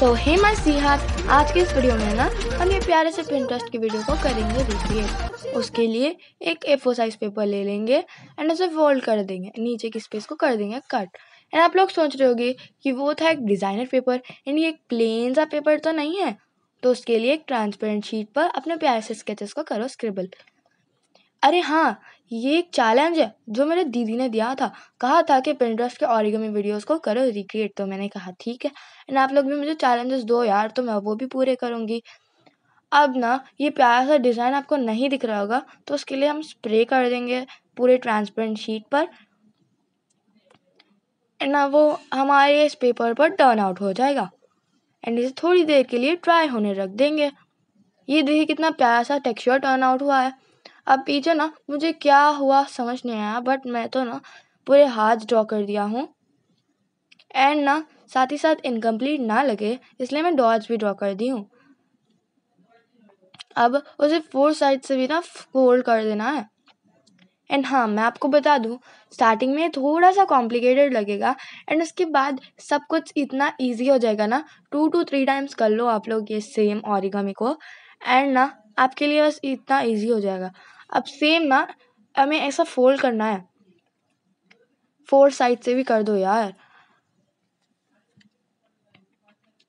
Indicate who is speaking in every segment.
Speaker 1: तो हे माई सीहात आज के इस वीडियो में ना हम ये प्यारे से पिंटरेस्ट की वीडियो को करेंगे देखिए उसके लिए एक ए फोर साइज पेपर ले लेंगे एंड उसे फोल्ड कर देंगे नीचे की स्पेस को कर देंगे कट एंड आप लोग सोच रहे होगे कि वो था एक डिज़ाइनर पेपर यानी एक प्लेन सा पेपर तो नहीं है तो उसके लिए एक ट्रांसपेरेंट शीट पर अपने प्यारे से स्केचेस को करो स्क्रिबल अरे हाँ ये एक चैलेंज है जो मेरे दीदी ने दिया था कहा था कि पिंटरेस्ट के ऑरिगमी वीडियोस को करो रिक्रिएट तो मैंने कहा ठीक है एंड आप लोग भी मुझे चैलेंजेस दो यार तो मैं वो भी पूरे करूँगी अब ना ये प्यारा सा डिज़ाइन आपको नहीं दिख रहा होगा तो उसके लिए हम स्प्रे कर देंगे पूरे ट्रांसपेरेंट शीट पर एंड ना वो हमारे इस पेपर पर टर्न आउट हो जाएगा एंड इसे थोड़ी देर के लिए ट्राई होने रख देंगे ये देखिए कितना प्यारा सा टेक्सचर टर्न आउट हुआ है अब पीछे ना मुझे क्या हुआ समझ नहीं आया बट मैं तो ना पूरे हाथ ड्रॉ कर दिया हूँ एंड ना साथ ही साथ इनकम्प्लीट ना लगे इसलिए मैं डॉट्स भी ड्रॉ कर दी हूँ अब उसे फोर साइड से भी ना फोल्ड कर देना है एंड हाँ मैं आपको बता दूँ स्टार्टिंग में थोड़ा सा कॉम्प्लिकेटेड लगेगा एंड उसके बाद सब कुछ इतना इजी हो जाएगा ना टू टू थ्री टाइम्स कर लो आप लोग ये सेम ऑरिगामी को एंड ना आपके लिए बस इतना इजी हो जाएगा अब सेम ना हमें ऐसा फोल्ड करना है फोर साइड से भी कर दो यार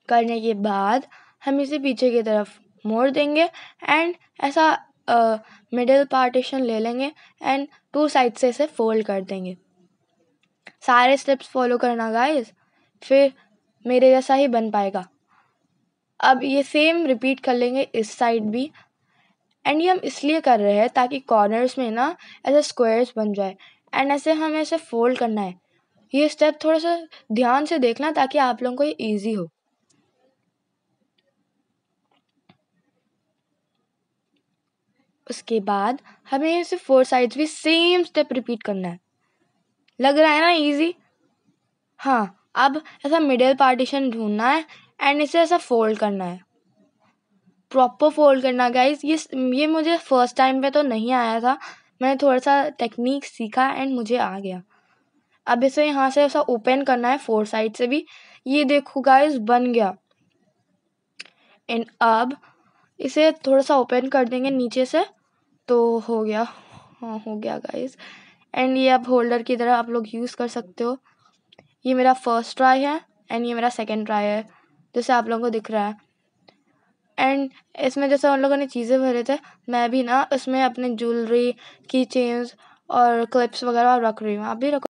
Speaker 1: करने के बाद हम इसे पीछे की तरफ मोड़ देंगे एंड ऐसा मिडिल पार्टीशन ले लेंगे एंड टू साइड से इसे फोल्ड कर देंगे सारे स्टेप्स फॉलो करना गाइस फिर मेरे जैसा ही बन पाएगा अब ये सेम रिपीट कर लेंगे इस साइड भी एंड ये हम इसलिए कर रहे हैं ताकि कॉर्नर्स में ना ऐसे स्क्वायर्स बन जाए एंड ऐसे हमें ऐसे फोल्ड करना है ये स्टेप थोड़ा सा ध्यान से देखना ताकि आप लोगों को ये ईजी हो उसके बाद हमें इसे फोर साइड्स भी सेम स्टेप रिपीट करना है लग रहा है ना इजी हाँ अब ऐसा मिडिल पार्टीशन ढूंढना है एंड इसे ऐसा फोल्ड करना है प्रॉपर फोल्ड करना गाइज़ ये ये मुझे फर्स्ट टाइम पे तो नहीं आया था मैंने थोड़ा सा टेक्निक सीखा एंड मुझे आ गया अब इसे यहाँ से ऐसा ओपन करना है फोर साइड से भी ये देखो गाइज बन गया एंड अब इसे थोड़ा सा ओपन कर देंगे नीचे से तो हो गया हाँ हो गया गाइज एंड ये अब होल्डर की तरह आप लोग यूज़ कर सकते हो ये मेरा फर्स्ट ट्राई है एंड ये मेरा सेकेंड ट्राई है जैसे आप लोगों को दिख रहा है एंड इसमें जैसे उन लोगों ने चीज़ें भरे थे मैं भी ना उसमें अपने ज्वेलरी की चेन्स और क्लिप्स वगैरह रख रही हूँ आप भी रखो